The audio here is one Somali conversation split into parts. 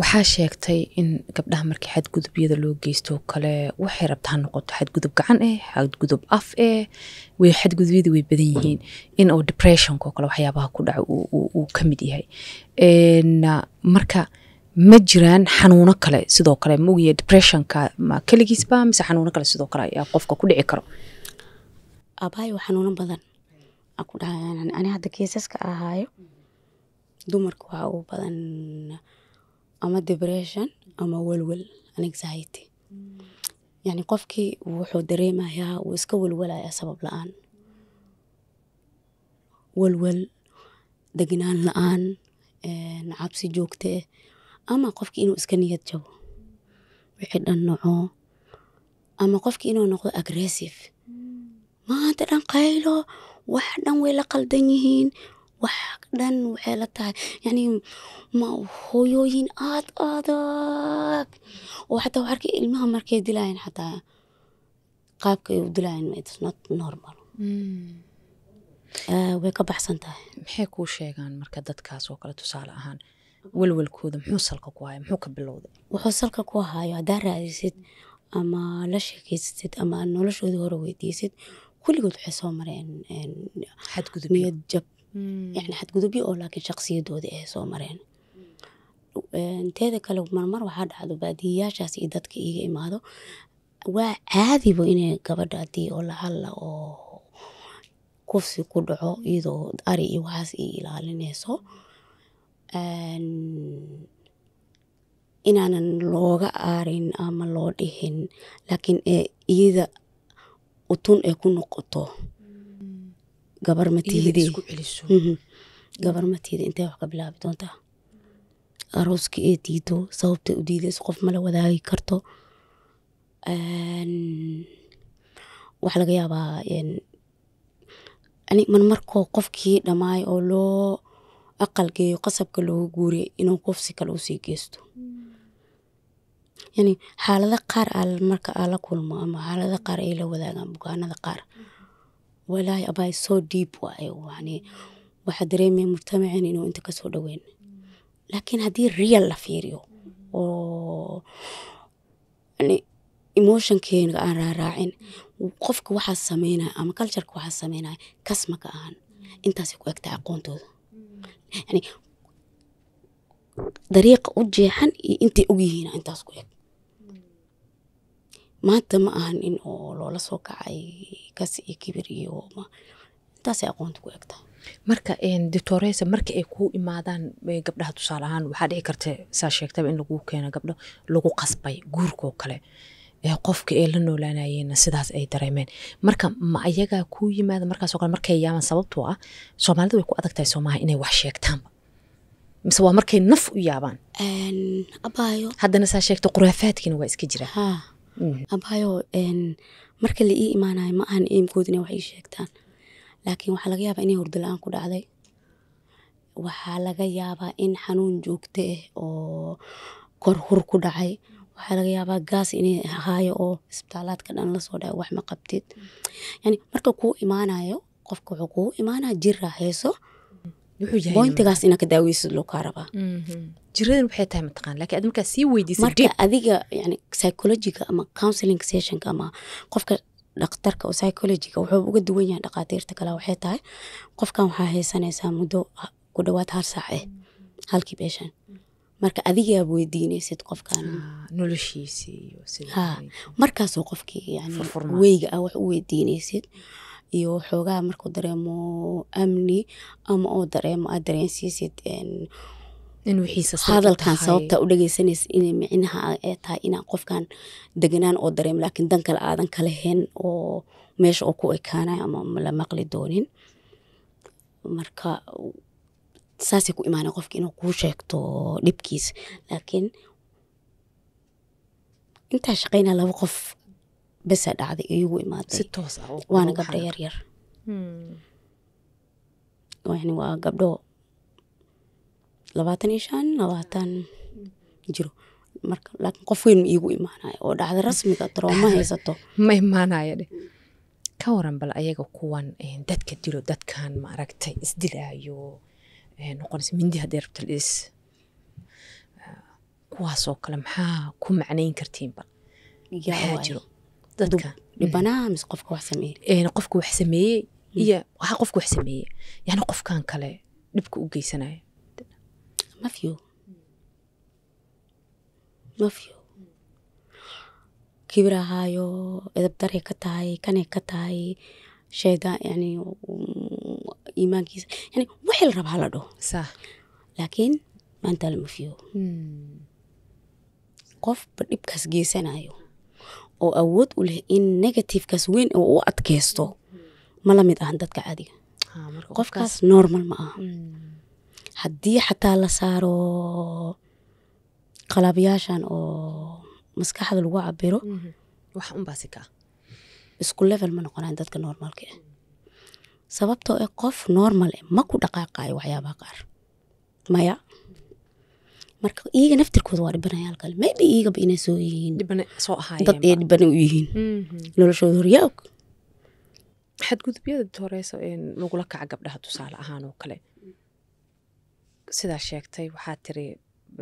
waxaa sheegtay in gabdhaha markii xadgudubyada loo geystoo kale waxay rabta ha noqoto xadgudub gacan eh xadgudub af eh way xadgudubyada way badan yihiin in oo depressionko kale waxyaabaha ku dhaca uu ka mid yahay marka ma jiraan xanuuno kale sidoo kale maogaya depressionka ma keligiisba mise xanuuno kale sidoo kale ayaa qofka ku dhici karo abaayo xanuuno badan ku dhacayaan ani hadda kiisaska ahaayo dumarka waxaa ugu badan ama depression ama walwal and anxiety yacni qofkii wuxuu dareemayaa wuu iska walwalayaa sabab la-aan walwal degnaan la-aan cabsi joogta ah ama qofkii inuu iska niyad jabo wixii dhan noco ama qofkii inuu noqdo aggressive maanta dhan qaylo wax dhan way la qaldan yihiin wax dhan waxay la tahay yani hooyooyin aad adag oo xataa waxarka ilmaha markay dilayan xataa qaabka ay u dilayan it's not normal hmm. way ka baxsan tahay maxay kuu sheegaan marka dadkaas oo kale tusaale ahaan welwelkooda muxuu salka ku haya muxuu ka bilowday wuxuu salka ku hayo haddaa raadisid ama la sheekeysatid ama noloshooda hore weydiisid kulligood waxay soo mareen niyad jab Hmm. yani xadgudubyo oo laakiin shaqsiyadooda ay soo mareen eh, teeda kale marmar waxaa dhacdo baadiyayaashaas iyo dadka iiga imaado waa caadibo inay gabadha adii oo lacalla oo kufsi ku dhaco iyadoo ari iyo waxaas ay ilaalineyso inaanan looga aarin ama loo dhihin laakiin eh, iyada utun ay ku noqoto gabar matgabar matiida intay wax ka bilaabi doontaa arooska ee diido sababta u diidayso qof mala wadaagi karto waxa laga yaabaa marmarkoo qofkii dhamaay oo loo aqal geeyo qasabka loogu guuriya inuu qofsi kale usii geysto yani xaalada qaar marka aala kulmo ama xaalada qaar ay la wadaagaan bukaanada qaar walaahi abay soo dhiib waaye eh, yani waxaa dareemaya mujtamaceen inuu inta kasoo dhaweyn laakiin haddii real la fiiriyo oo yani emotionkeena aan raaraacin qofka waxaa sameynaya ama cultureka waxaa sameynaya kasmaka ahan intaasay ku egtahay aqoontooda yani dariiqa u jeexan iyo intay ogyihiina intaas ku eg maanta ma ahan in oo loola soo kacay kas iyo kibir iyo intaasay aqoonta ku egtaa marka doctoresa marka ay kuu imaadaan eh, gabdhaha tusaale ahaan waxaa dhici karta saa sheegtaba in lagu keeno gabdho lagu qasbay guurkoo kale eh, qofka ee la noolaanayeenna sidaas ay dareemeen marka ma ayagaa kuu yimaada markaasoo kale markay yaaban sababtoo ah soomaalida way ku adag tahay soomaha inay wax sheegtaanba mise waa markay naf u yaabaan haddana saa sheegta khuraafaadkiina waa iska jiraa abayo marka la ii imaanayo ma ahan eemkooda inay wax ii sheegtaan laakiin waxaa laga yaabaa inay hurdo aan ku dhacday waxaa laga yaabaa in xanuun joogto ah oo kor hur ku dhacay waxaa laga yaabaa gaas inay ahaayo oo isbitaalaadka dhan lasoo dhaco wax ma qabtid yani marka kuu imaanayo qofka wuxuu kuu imaanaa jir raaxeyso bointigaas inaa ka daaweysid loo kaa rabaa jiradan waxay tahay mataqaan lakin aad markaa sii weydiisay adiga yani psychologiga ama counseling sessionka ama qofka dhaktarka oo psychologiga wuxuu uga duwan yahay dhaqaatiirta kale waxay tahay qofkan waxaa haysanaysaa muddo ku dhawaad hal saac eh halkii beeshan marka adigaa weydiinaysid qofkan noloshiisi markaasoo qofkii yani weyga ah wax u weydiinaysid iyo waxoogaa markuu dareemo amni ama oo dareemo aad dareensiisid hadalkan sababta u dhegeysanaysa in micnaha ee tahay inaan qofkan deganaan oo dareemo laakiin dan kale aadan kala hen oo meesha oo ku ekaanaya ama la maqli doonin marka saasay ku imaanay qofka inuu kuu sheegto dhibkiisa laakiin intaa shaqeynaa laba qof basaa dhacday iigu imaaday waana gabdho yaryar yani waa gabdho labaatan iyo shan labaatan jiro marka laakiin qof weyn ma iigu imaanayo oo dhacda rasmiga darooma haysato ma imaanayodhe ka waran bal ayaga kuwan dadka dilo dadkan ma aragtay isdilaayo noqonaysa mindi haddii rabta is kuwaasoo kale maxaa ku macnayn kartiin bal maxaa jiro dadka dhibanaa qofka wax sameeyey iyo waxa qofka wax sameeyey yani qofkan kale dhibka u geysanaya mafyo mafyo ahaayo edabdaray ka tahay kanay ka tahay sheeda yani iimaankiisa yani wixii la rabaa la dhaho sax laakiin maanta mafyo hmm. qofba dhibkaas geysanayo oo awood u leh in negativekaas weyn oo u adkaysto ma lamid ahan dadka caadiga qofkaas normal ma aha hmm. haddii xataa la saaro qalaabyaashan oo maskaxda lagu cabiro mhm. isku level ma noqonaan dadka normaalka ah eh. sababtoo e qof normal eh, ma ku dhaqaaqaayo waxyaabaha qaar maya marka iyaga naftirkooda waa dhibanaya maybe iyagaba inay soo yihiin dad ay dhibane u yihiin mm-hmm. noloshooda horyaag xadgudubyada horeysa lagula kaca gabdhaha tusaale ahaan oo kale sidaa sheegtay waxaa tiri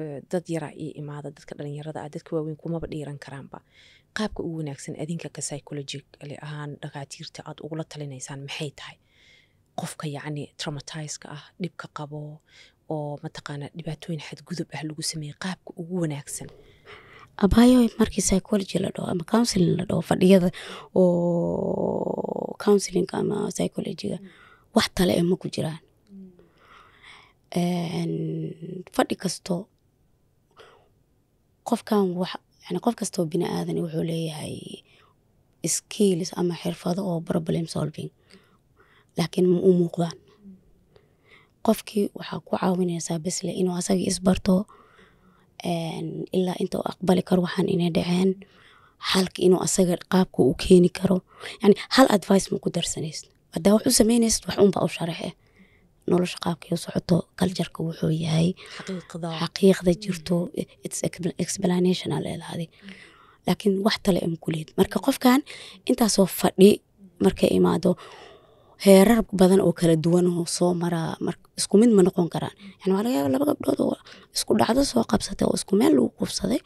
e, dad yara ii imaada dadka dhalinyarada ah dadka waaweyn kumaba dhiiran karaanba qaabka ugu wanaagsan adinka ka psychological ahaan dhakaatiirta aad ugula talinaysaan maxay tahay qofka yacni traumatiska ah dhibka qabo oo mataqaanaa dhibaatooyin xadgudub ah lagu sameeyey qaabka ugu wanaagsan abayo markii psychology la dhaho ama counseling la dhaho fadhiyada oo counselinga ama psychologyga wax tale e ku jiraan fadhi kasto qofkan wax qof kastoo bini aadan wuxuu leeyahay skills ama xirfado oo problem solving laakiin ma u muuqdaan qofkii waxaa ku caawineysaa besle inuu asaga isbarto ilaa inta aqbali karo waxaan ina dhaceen xalka inuu asaga qaabka u keeni karo yani hal advice ma ku darsanaysa hadaa wax u samaynaysid wax unbaa u sharaxe nolosha qaabkay u socoto kaljarka wuxuu yahay xaqiiqda jirto mm. explanation aa laakiin wax tale ama kuleed marka qofkan intaasoo fadhi markay imaado heerar badan oo kala duwan oo soo maraa isku mid ma noqon karaan yani waa laga yaaba laba gabdhood oo isku dhacdo soo qabsatay oo isku meel lagu qabsaday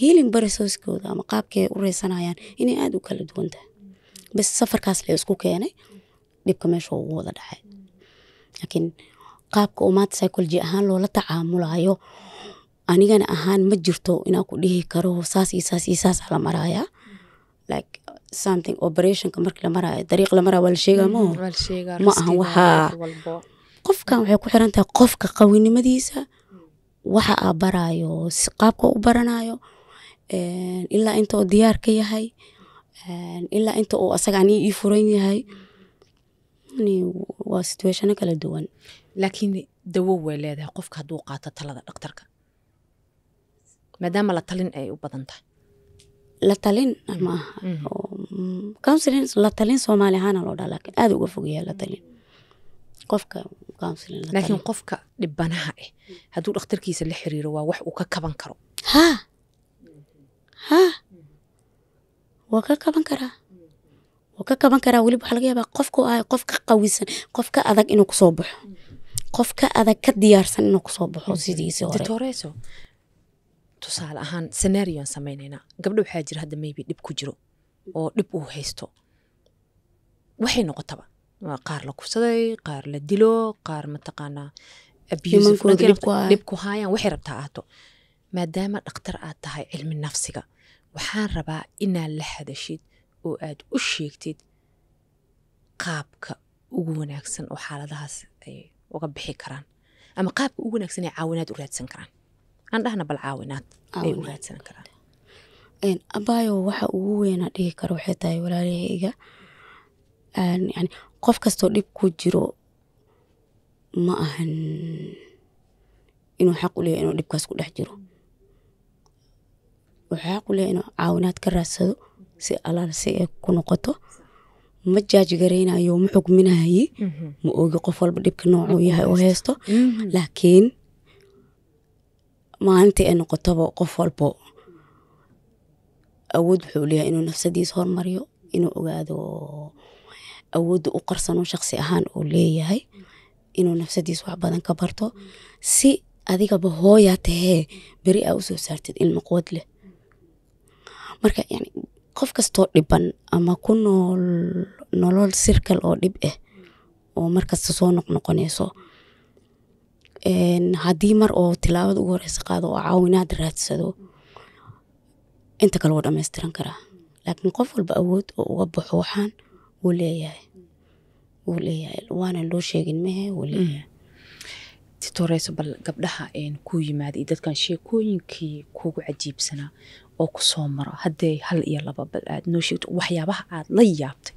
healing barisooskooda ama qaabkay u reysanayaan inay aada u kala duwan tahay bas safarkaas la isku keenay dhibka meesha ugu wada dhacay laakiin qaabka oo maanta ahaan loola tacaamulayo anigana ahaan ma jirto inaan ku dhihi karo saas iyo saas iyo saasaa la marayaa like something operationka markii la dariiq la waa la sheegaa maho mm-hmm. ma aha waxaa qofkan waxay ku xiran tahay qofka qawinimadiisa waxa aa baraayo si qaabka u baranaayo ilaa inta uu diyaar ka yahay ilaa inta uu asagaan ii furan yahay waa situationa kala duwan laakiin dawo way leedahay qofka hadduu qaato talada dhaktarka maadaama la talin ay u badan tahay la talin ah, maaha mm-hmm. mm-hmm latalin soomaali ahaana loo dhaa laakiin aada uga fogyahay latalin qofka laakiin qofka dhibanaha ah hadduu dhakhtarkiisa la xiriiro waa wax uu ka kaban karo haa haa waa ka kaban karaa waa ka kaban karaa weliba waxaa laga yaabaa qofkuu ahay qof ka qawisan qof ka adag inuu kusoo baxo qof ka adag ka diyaarsan inuu kusoo baxo sidiisii hore tusaale ahaan senarion sameynaynaa gabdho waxaa jira hadda maybe dhib ku jiro oo dhib uu haysto waxay noqotaba waa qaar la kufsaday qaar la dilo qaar mataqaanaa dhib ku haayaan waxay rabtaa ahaato maadaama dhaktar aad tahay cilmi nafsiga waxaan rabaa inaad la hadashid oo aad u sheegtid qaabka ugu wanaagsan oo xaaladahaas ay uga bixi karaan ama qaabka ugu wanaagsan ay caawinaad u raadsan karaan aan dhahna bal caawinaad ay u raadsan karaan abaayo waxa ugu weyn dhihi karo waxay tahay walaalahayga yani qof kastoo dhib ku jiro ma ahan inuu xaq u inuu dhibkaas ku dhex jiro wuxuu xaq u inuu caawinaad ka raadsado si alaal si ay ku noqoto ma jaaji ma xugminaye mhm. ma oogi qof walba dhibka noocuu yahay oo haysto mhm. laakiin maalintii ay noqotaba qof walbo awood wuxuu leeyahay inuu nafsadiisa hormariyo inuu ogaado awoodda u qarsano shaqsi ahaan uu leeyahay inuu nafsadiisa wax badan ka barto si adigaba hooyaa tahee beri aa usoo saartid ilmo quwad leh marka yani qof kastoo dhiban ama ku nool nolol sirkal oo dhib eh oo markasta soo noqnoqoneyso haddii mar oo tilaabad ugu horeysa qaado oo caawinaad raadsado inta kale wuu dhamaystiran karaa laakiin qof walba awood oo uga baxo waxaan wuu leeyahay wuu leeyahay waanan loo sheegin mehe wuu mm. leeyahay titoreyso bal gabdhaha ku yimaada iyo dadkan sheekooyinkii kuugu cajiibsanaa oo ku soo maro hadday hal iyo laba bal aad noo sheegto waxyaabaha aad la yaabtay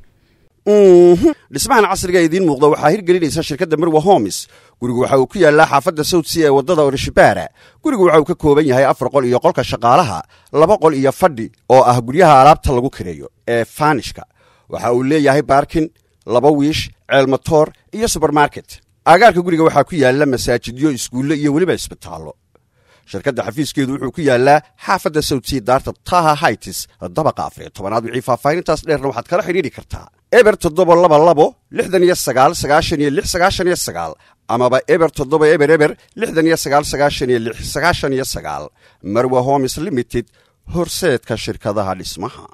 dhismahan casriga idiin muuqda waxaa hirgelinaysa shirkadda marwa homes gurigu waxa uu ku yaallaa xaafadda sawdsia ee waddada orishibaara gurigu waxa uu ka kooban yahay afar qol iyo qolka shaqaalaha laba qol iyo fadhi oo ah guryaha alaabta lagu kireeyo ee fanishka waxa uu leeyahay baarkin laba wiish ceelmatoor iyo subermarket aagaarka guriga waxaa ku yaalla masaajidyo iskuullo iyo weliba isbitaallo shirkadda xafiiskeedu wuxuu ku yaalaa xaafadda sawdsii daarta taha haitis dabaqa afariyo tobanaad wixii faahfaahintaas dheerna waxaad kala xidhiidhi kartaa eber toddoba laba labo lixdan iyo sagaal sagaashan iyo lix sagaashan iyo sagaal amaba eber toddoba eber eber lixdan iyo sagaal sagaashan iyo lix sagaashan iyo sagaal marwa homes limited horseedka shirkadaha dhismaha